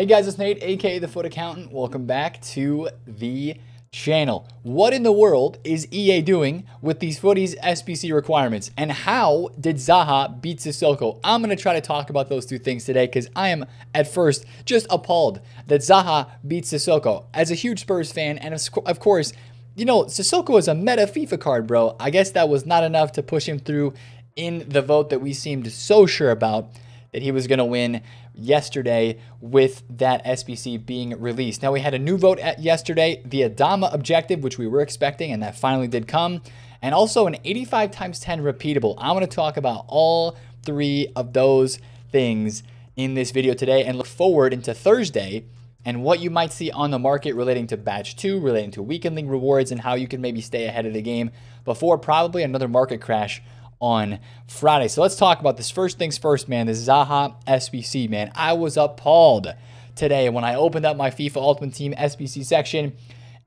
Hey guys, it's Nate, aka The Foot Accountant. Welcome back to the channel. What in the world is EA doing with these footies SBC requirements? And how did Zaha beat Sissoko? I'm going to try to talk about those two things today because I am at first just appalled that Zaha beat Sissoko. As a huge Spurs fan, and of course, you know, Sissoko is a meta FIFA card, bro. I guess that was not enough to push him through in the vote that we seemed so sure about that he was going to win yesterday with that SBC being released. Now, we had a new vote at yesterday, the Adama objective, which we were expecting, and that finally did come, and also an 85 times 10 repeatable. I want to talk about all three of those things in this video today and look forward into Thursday and what you might see on the market relating to batch 2, relating to weakening rewards, and how you can maybe stay ahead of the game before probably another market crash on Friday. So let's talk about this. First things first, man, this Zaha SBC, man. I was appalled today when I opened up my FIFA Ultimate Team SBC section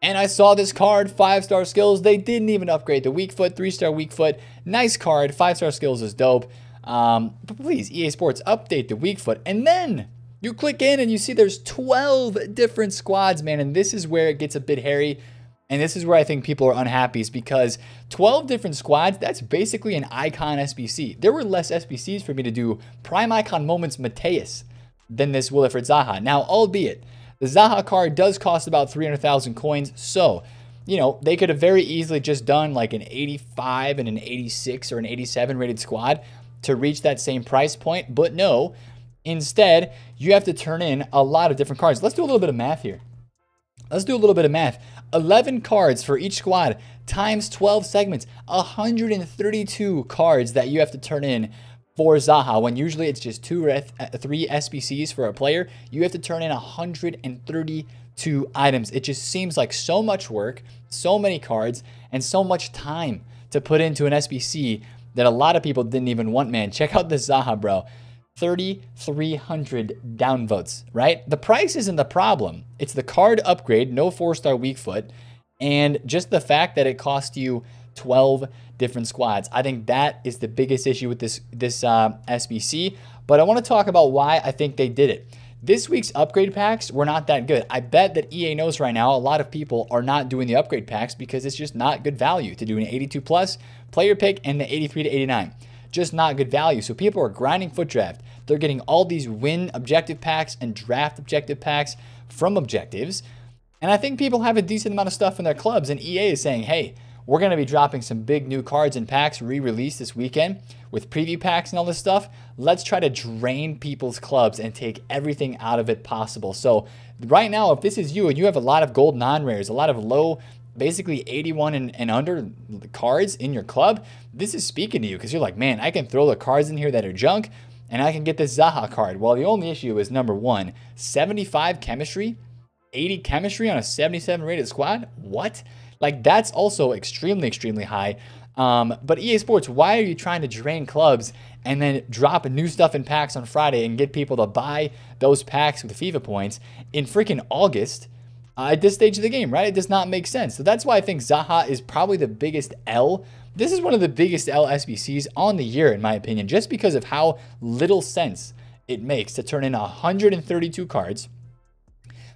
and I saw this card, five star skills. They didn't even upgrade the weak foot, three star weak foot. Nice card, five star skills is dope. Um, but please, EA Sports, update the weak foot. And then you click in and you see there's 12 different squads, man. And this is where it gets a bit hairy and this is where I think people are unhappy is because 12 different squads, that's basically an icon SBC. There were less SBCs for me to do prime icon moments Mateus than this Willifred Zaha. Now, albeit, the Zaha card does cost about 300,000 coins, so, you know, they could have very easily just done like an 85 and an 86 or an 87 rated squad to reach that same price point, but no, Instead, you have to turn in a lot of different cards. Let's do a little bit of math here. Let's do a little bit of math. 11 cards for each squad times 12 segments, 132 cards that you have to turn in for Zaha when usually it's just two or uh, three SBCs for a player. You have to turn in 132 items. It just seems like so much work, so many cards, and so much time to put into an SBC that a lot of people didn't even want, man. Check out the Zaha, bro. 3,300 downvotes, right? The price isn't the problem. It's the card upgrade, no four star weak foot, and just the fact that it cost you 12 different squads. I think that is the biggest issue with this, this uh, SBC, but I want to talk about why I think they did it. This week's upgrade packs were not that good. I bet that EA knows right now a lot of people are not doing the upgrade packs because it's just not good value to do an 82 plus player pick and the 83 to 89 just not good value. So people are grinding foot draft. They're getting all these win objective packs and draft objective packs from objectives. And I think people have a decent amount of stuff in their clubs, and EA is saying, hey, we're going to be dropping some big new cards and packs re released this weekend with preview packs and all this stuff. Let's try to drain people's clubs and take everything out of it possible. So, right now, if this is you and you have a lot of gold non rares, a lot of low basically 81 and, and under cards in your club, this is speaking to you because you're like, man, I can throw the cards in here that are junk and I can get this Zaha card. Well, the only issue is number one, 75 chemistry, 80 chemistry on a 77 rated squad. What? Like, that's also extremely, extremely high. Um, but EA Sports, why are you trying to drain clubs and then drop new stuff in packs on Friday and get people to buy those packs with FIFA points in freaking August? uh, at this stage of the game, right? It does not make sense. So that's why I think Zaha is probably the biggest L. This is one of the biggest L SBCs on the year, in my opinion, just because of how little sense it makes to turn in 132 cards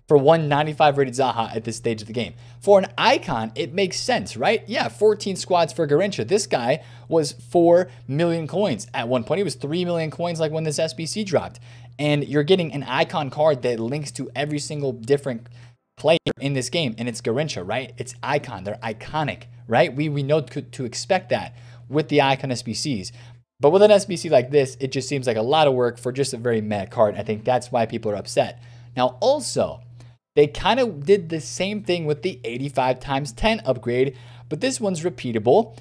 for one 95 rated Zaha at this stage of the game. For an icon, it makes sense, right? Yeah, 14 squads for Garincha. This guy was 4 million coins at one point. He was 3 million coins like when this SBC dropped. And you're getting an icon card that links to every single different player in this game, and it's Garincha, right? It's icon. They're iconic, right? We we know to, to expect that with the icon SBCs. But with an SBC like this, it just seems like a lot of work for just a very meh card. I think that's why people are upset. Now, also, they kind of did the same thing with the 85 times 10 upgrade, but this one's repeatable.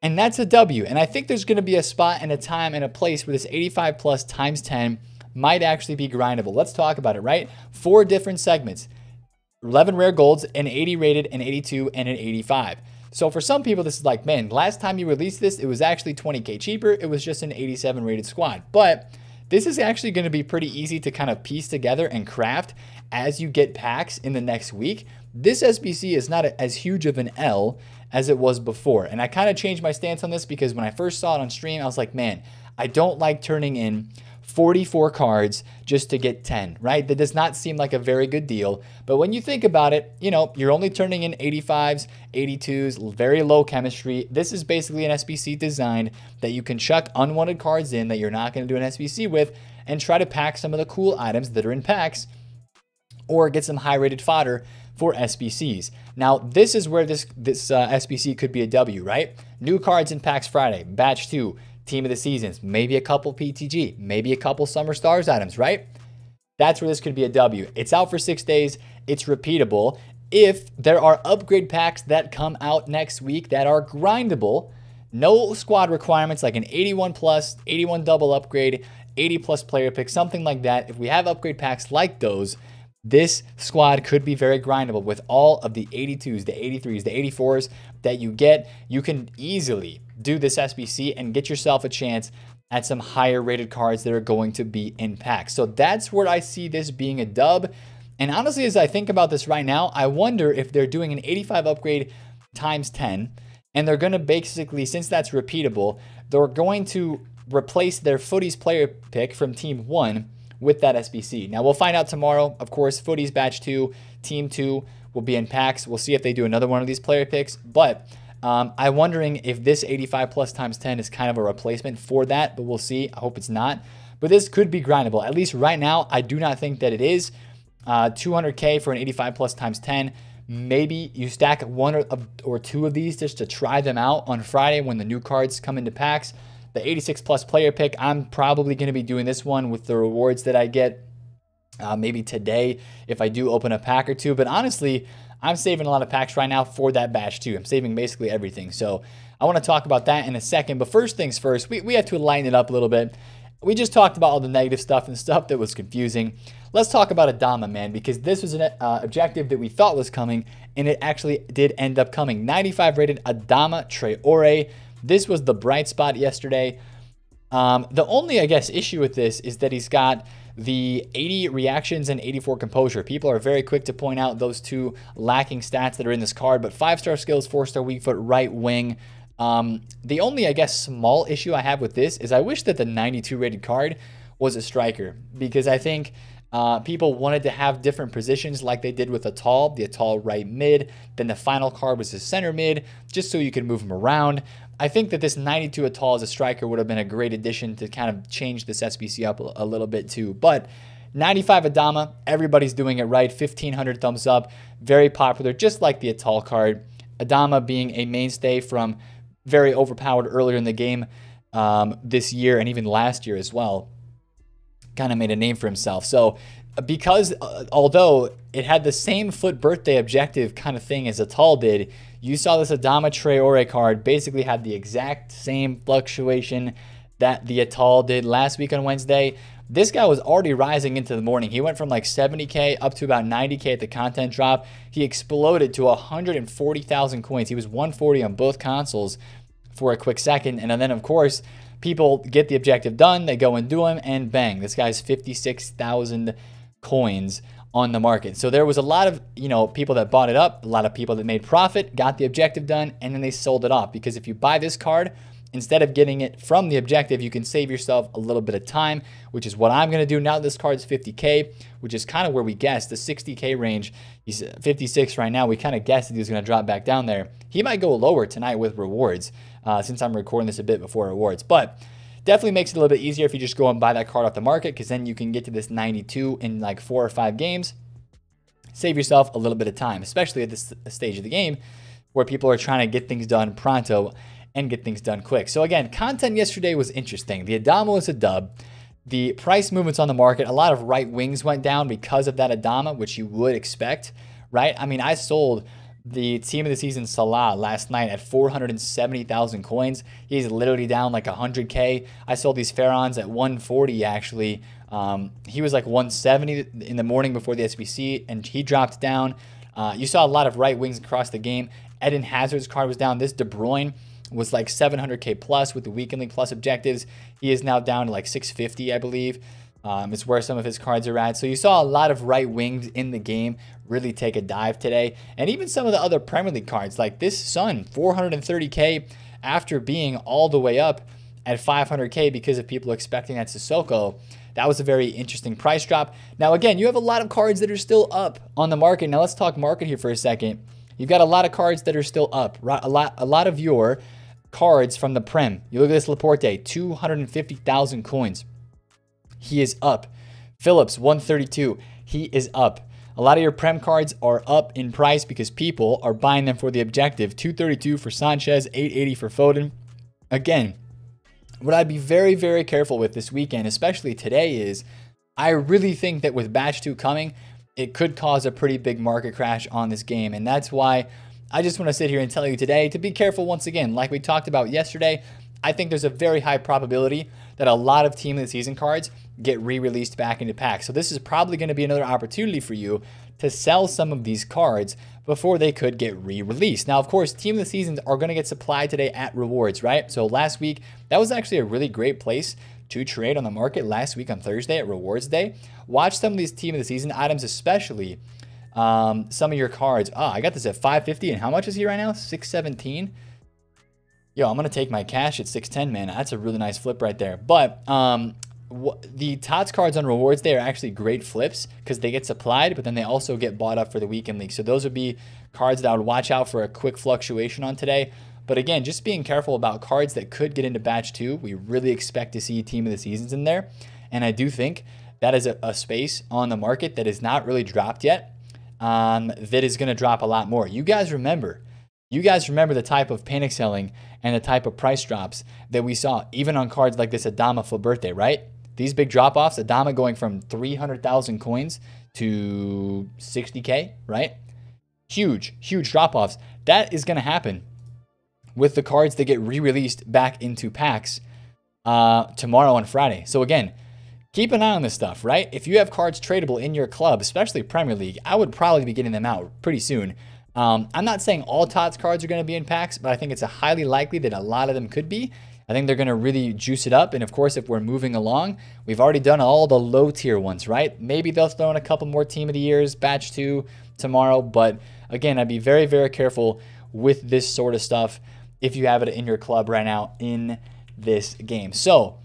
And that's a W. And I think there's going to be a spot and a time and a place where this 85 plus times 10 might actually be grindable. Let's talk about it, right? Four different segments. 11 rare golds, an 80 rated, an 82, and an 85. So for some people, this is like, man, last time you released this, it was actually 20K cheaper. It was just an 87 rated squad. But this is actually going to be pretty easy to kind of piece together and craft as you get packs in the next week. This SBC is not a, as huge of an L as it was before. And I kind of changed my stance on this because when I first saw it on stream, I was like, man, I don't like turning in 44 cards just to get 10, right? That does not seem like a very good deal. But when you think about it, you know, you're only turning in 85s, 82s, very low chemistry. This is basically an SBC design that you can chuck unwanted cards in that you're not going to do an SBC with and try to pack some of the cool items that are in packs or get some high rated fodder for SBCs. Now, this is where this this uh, SBC could be a W, right? New cards in packs Friday, batch two, team of the seasons, maybe a couple PTG, maybe a couple summer stars items, right? That's where this could be a W. It's out for six days, it's repeatable. If there are upgrade packs that come out next week that are grindable, no squad requirements like an 81 plus, 81 double upgrade, 80 plus player pick, something like that. If we have upgrade packs like those, this squad could be very grindable with all of the 82s, the 83s, the 84s that you get. You can easily do this SBC and get yourself a chance at some higher rated cards that are going to be in packs. So that's where I see this being a dub. And honestly, as I think about this right now, I wonder if they're doing an 85 upgrade times 10, and they're going to basically, since that's repeatable, they're going to replace their footies player pick from team one with that SBC. Now we'll find out tomorrow. Of course, Footies Batch 2, Team 2 will be in packs. We'll see if they do another one of these player picks. But um, I'm wondering if this 85 plus times 10 is kind of a replacement for that, but we'll see. I hope it's not. But this could be grindable. At least right now, I do not think that it is. Uh, 200K for an 85 plus times 10. Maybe you stack one or, or two of these just to try them out on Friday when the new cards come into packs the 86 plus player pick. I'm probably going to be doing this one with the rewards that I get uh, maybe today if I do open a pack or two. But honestly, I'm saving a lot of packs right now for that batch too. I'm saving basically everything. So I want to talk about that in a second. But first things first, we, we have to lighten it up a little bit. We just talked about all the negative stuff and stuff that was confusing. Let's talk about Adama, man, because this was an uh, objective that we thought was coming, and it actually did end up coming. 95 rated Adama Traore this was the bright spot yesterday. Um, the only, I guess, issue with this is that he's got the 80 reactions and 84 composure. People are very quick to point out those two lacking stats that are in this card, but five star skills, four star weak foot, right wing. Um, the only, I guess, small issue I have with this is I wish that the 92 rated card was a striker because I think uh, people wanted to have different positions like they did with Atal, the Atal right mid, then the final card was his center mid, just so you could move him around. I think that this 92 Atal as a striker would have been a great addition to kind of change this SBC up a, a little bit too. But 95 Adama, everybody's doing it right. 1500 thumbs up, very popular, just like the Atal card. Adama being a mainstay from very overpowered earlier in the game um, this year and even last year as well. Kind of made a name for himself. So, uh, because uh, although it had the same foot birthday objective kind of thing as Atal did, you saw this Adama Traore card basically had the exact same fluctuation that the Atal did last week on Wednesday. This guy was already rising into the morning. He went from like 70K up to about 90K at the content drop. He exploded to 140,000 coins. He was 140 on both consoles for a quick second. And then, of course, people get the objective done, they go and do them, and bang, this guy's 56,000 coins on the market. So there was a lot of, you know, people that bought it up, a lot of people that made profit, got the objective done, and then they sold it off. Because if you buy this card, instead of getting it from the objective, you can save yourself a little bit of time, which is what I'm going to do now this card's 50K, which is kind of where we guessed the 60K range. He's 56 right now. We kind of guessed that he was going to drop back down there. He might go lower tonight with rewards uh, since I'm recording this a bit before rewards, but Definitely makes it a little bit easier if you just go and buy that card off the market because then you can get to this 92 in like four or five games. Save yourself a little bit of time, especially at this stage of the game where people are trying to get things done pronto and get things done quick. So again, content yesterday was interesting. The Adama was a dub. The price movements on the market, a lot of right wings went down because of that Adama, which you would expect, right? I mean, I sold the team of the season Salah last night at 470,000 coins. He's literally down like 100k. I sold these Pharaons at 140 actually. Um, he was like 170 in the morning before the SBC, and he dropped down. Uh, you saw a lot of right wings across the game. Eden Hazard's card was down. This De Bruyne was like 700k plus with the weekend league plus objectives. He is now down to like 650, I believe. Um, it's where some of his cards are at. So you saw a lot of right wings in the game really take a dive today. And even some of the other Premier League cards, like this Sun, 430K after being all the way up at 500K because of people expecting that Sissoko. That was a very interesting price drop. Now, again, you have a lot of cards that are still up on the market. Now, let's talk market here for a second. You've got a lot of cards that are still up. A lot, a lot of your cards from the Prem. You look at this Laporte, 250,000 coins. He is up. Phillips, 132. He is up. A lot of your Prem cards are up in price because people are buying them for the objective. 232 for Sanchez, 880 for Foden. Again, what I'd be very, very careful with this weekend, especially today, is I really think that with batch two coming, it could cause a pretty big market crash on this game. And that's why I just want to sit here and tell you today to be careful once again. Like we talked about yesterday, I think there's a very high probability that a lot of team of the season cards get re-released back into packs. So this is probably going to be another opportunity for you to sell some of these cards before they could get re-released. Now, of course, Team of the Seasons are going to get supplied today at rewards, right? So last week, that was actually a really great place to trade on the market last week on Thursday at rewards day. Watch some of these Team of the Season items, especially um, some of your cards. Ah, oh, I got this at 550 and how much is he right now? 617 yo, I'm gonna take my cash at 610, man. That's a really nice flip right there. But um, the Tots cards on rewards they are actually great flips because they get supplied, but then they also get bought up for the weekend league. So those would be cards that I would watch out for a quick fluctuation on today. But again, just being careful about cards that could get into batch two. We really expect to see team of the seasons in there. And I do think that is a, a space on the market that is not really dropped yet. Um, that is going to drop a lot more. You guys remember, you guys remember the type of panic selling and the type of price drops that we saw, even on cards like this Adama Birthday, right? These big drop offs, Adama going from 300,000 coins to 60K, right? Huge, huge drop offs. That is going to happen with the cards that get re released back into packs uh, tomorrow on Friday. So, again, keep an eye on this stuff, right? If you have cards tradable in your club, especially Premier League, I would probably be getting them out pretty soon. Um, I'm not saying all TOTS cards are going to be in packs, but I think it's highly likely that a lot of them could be. I think they're going to really juice it up. And of course, if we're moving along, we've already done all the low tier ones, right? Maybe they'll throw in a couple more team of the years, batch two tomorrow. But again, I'd be very, very careful with this sort of stuff if you have it in your club right now in this game. So,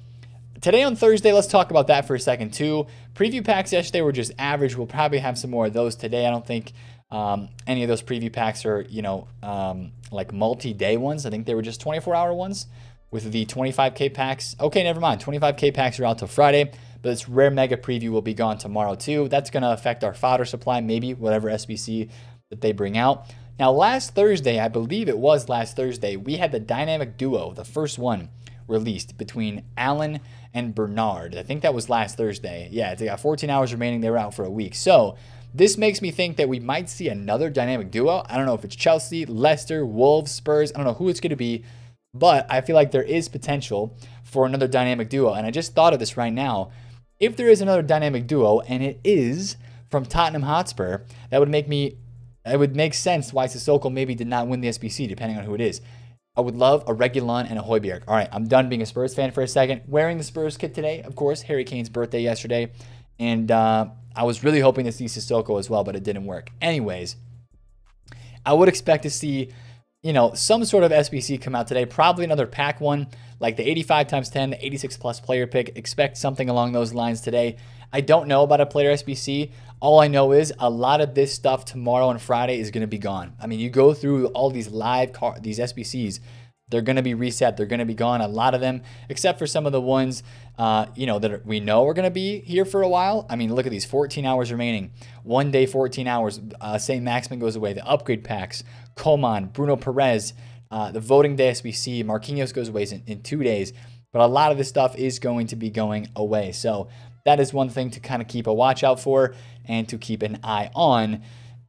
today on Thursday, let's talk about that for a second too. Preview packs yesterday were just average. We'll probably have some more of those today. I don't think um, any of those preview packs are, you know, um, like multi-day ones. I think they were just 24-hour ones with the 25K packs. Okay, never mind. 25K packs are out till Friday, but this rare mega preview will be gone tomorrow too. That's going to affect our fodder supply, maybe whatever SBC that they bring out. Now, last Thursday, I believe it was last Thursday, we had the dynamic duo, the first one released between Allen and Bernard. I think that was last Thursday. Yeah, they got 14 hours remaining. They were out for a week. So this makes me think that we might see another dynamic duo. I don't know if it's Chelsea, Leicester, Wolves, Spurs. I don't know who it's going to be, but I feel like there is potential for another dynamic duo. And I just thought of this right now. If there is another dynamic duo, and it is from Tottenham Hotspur, that would make me, it would make sense why Sissoko maybe did not win the SBC, depending on who it is. I would love a Regulon and a Hoiberg. All right, I'm done being a Spurs fan for a second. Wearing the Spurs kit today, of course, Harry Kane's birthday yesterday. And uh, I was really hoping to see Sissoko as well, but it didn't work. Anyways, I would expect to see you know, some sort of SBC come out today, probably another pack one, like the 85 times 10, the 86 plus player pick. Expect something along those lines today. I don't know about a player SBC. All I know is a lot of this stuff tomorrow and Friday is going to be gone. I mean, you go through all these live car, these SBCs, they're going to be reset. They're going to be gone. A lot of them, except for some of the ones, uh, you know, that are, we know are going to be here for a while. I mean, look at these 14 hours remaining. One day, 14 hours. Uh, St. Maximin goes away. The upgrade packs, Coman, Bruno Perez, uh, the voting day SBC, Marquinhos goes away in, in two days. But a lot of this stuff is going to be going away. So that is one thing to kind of keep a watch out for and to keep an eye on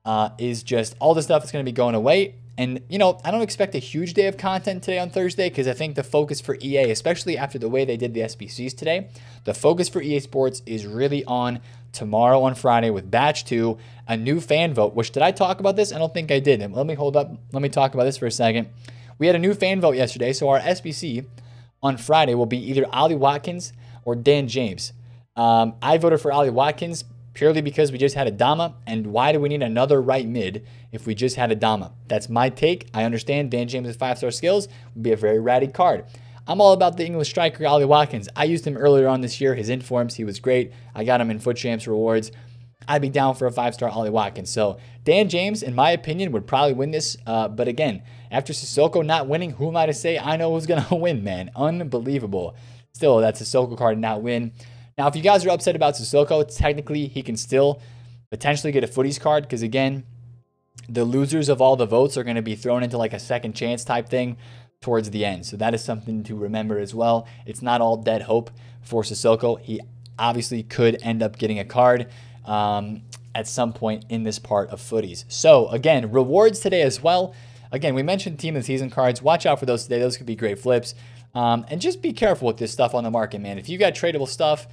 uh, is just all the stuff that's going to be going away. And, you know, I don't expect a huge day of content today on Thursday because I think the focus for EA, especially after the way they did the SBCs today, the focus for EA Sports is really on tomorrow on Friday with Batch 2, a new fan vote, which did I talk about this? I don't think I did. Let me hold up. Let me talk about this for a second. We had a new fan vote yesterday, so our SBC on Friday will be either Ollie Watkins or Dan James. Um, I voted for Ollie Watkins purely because we just had a Dama. And why do we need another right mid if we just had a Dama? That's my take. I understand Dan James' five star skills would be a very ratty card. I'm all about the English striker Ollie Watkins. I used him earlier on this year. His informs, he was great. I got him in foot champs rewards. I'd be down for a five star Ollie Watkins. So Dan James, in my opinion, would probably win this. Uh, but again, after Sissoko not winning, who am I to say I know who's gonna win? Man, unbelievable. Still, that's Sissoko card not win. Now, if you guys are upset about Sissoko, technically he can still potentially get a footies card because, again, the losers of all the votes are going to be thrown into like a second chance type thing towards the end. So that is something to remember as well. It's not all dead hope for Sissoko. He obviously could end up getting a card um, at some point in this part of footies. So again, rewards today as well. Again, we mentioned team of the season cards. Watch out for those today. Those could be great flips. Um, and just be careful with this stuff on the market, man. If you got tradable stuff,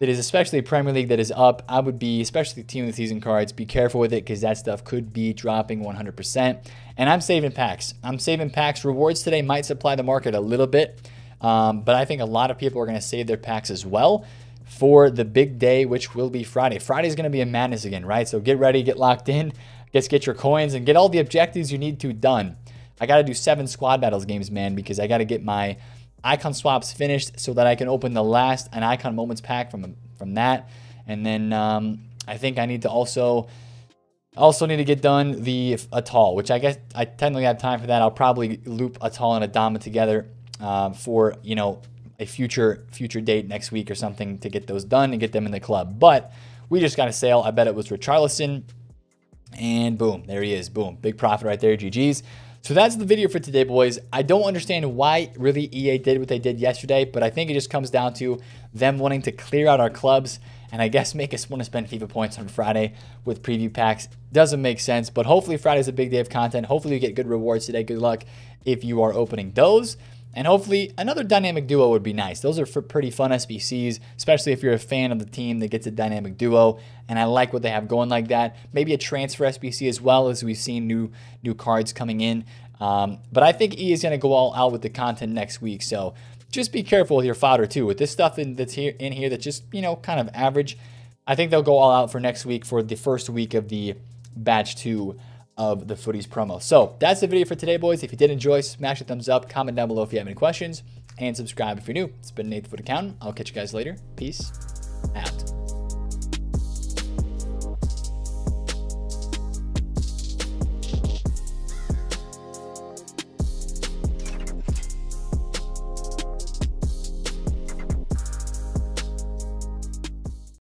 that is especially a Premier League that is up, I would be, especially team of the season cards, be careful with it because that stuff could be dropping 100%. And I'm saving packs. I'm saving packs. Rewards today might supply the market a little bit, um, but I think a lot of people are going to save their packs as well for the big day, which will be Friday. Friday is going to be a madness again, right? So get ready, get locked in, get get your coins and get all the objectives you need to done. I got to do seven squad battles games, man, because I got to get my icon swaps finished so that I can open the last an icon moments pack from from that. And then um, I think I need to also also need to get done the Atoll, which I guess I technically have time for that. I'll probably loop Atoll and Adama together uh, for you know a future future date next week or something to get those done and get them in the club. But we just got a sale. I bet it was Richarlison. And boom, there he is. Boom. Big profit right there. GG's. So that's the video for today, boys. I don't understand why really EA did what they did yesterday, but I think it just comes down to them wanting to clear out our clubs and I guess make us want to spend FIFA points on Friday with preview packs. Doesn't make sense, but hopefully Friday's a big day of content. Hopefully you get good rewards today. Good luck if you are opening those. And hopefully another dynamic duo would be nice. Those are pretty fun SBCs, especially if you're a fan of the team that gets a dynamic duo. And I like what they have going like that. Maybe a transfer SBC as well, as we've seen new new cards coming in. Um, but I think E is going to go all out with the content next week. So just be careful with your fodder too. With this stuff in, that's here in here that's just you know kind of average. I think they'll go all out for next week for the first week of the batch two of the footies promo. So that's the video for today, boys. If you did enjoy, smash a thumbs up, comment down below if you have any questions, and subscribe if you're new. It's been Nathan Foot Accountant. I'll catch you guys later. Peace out.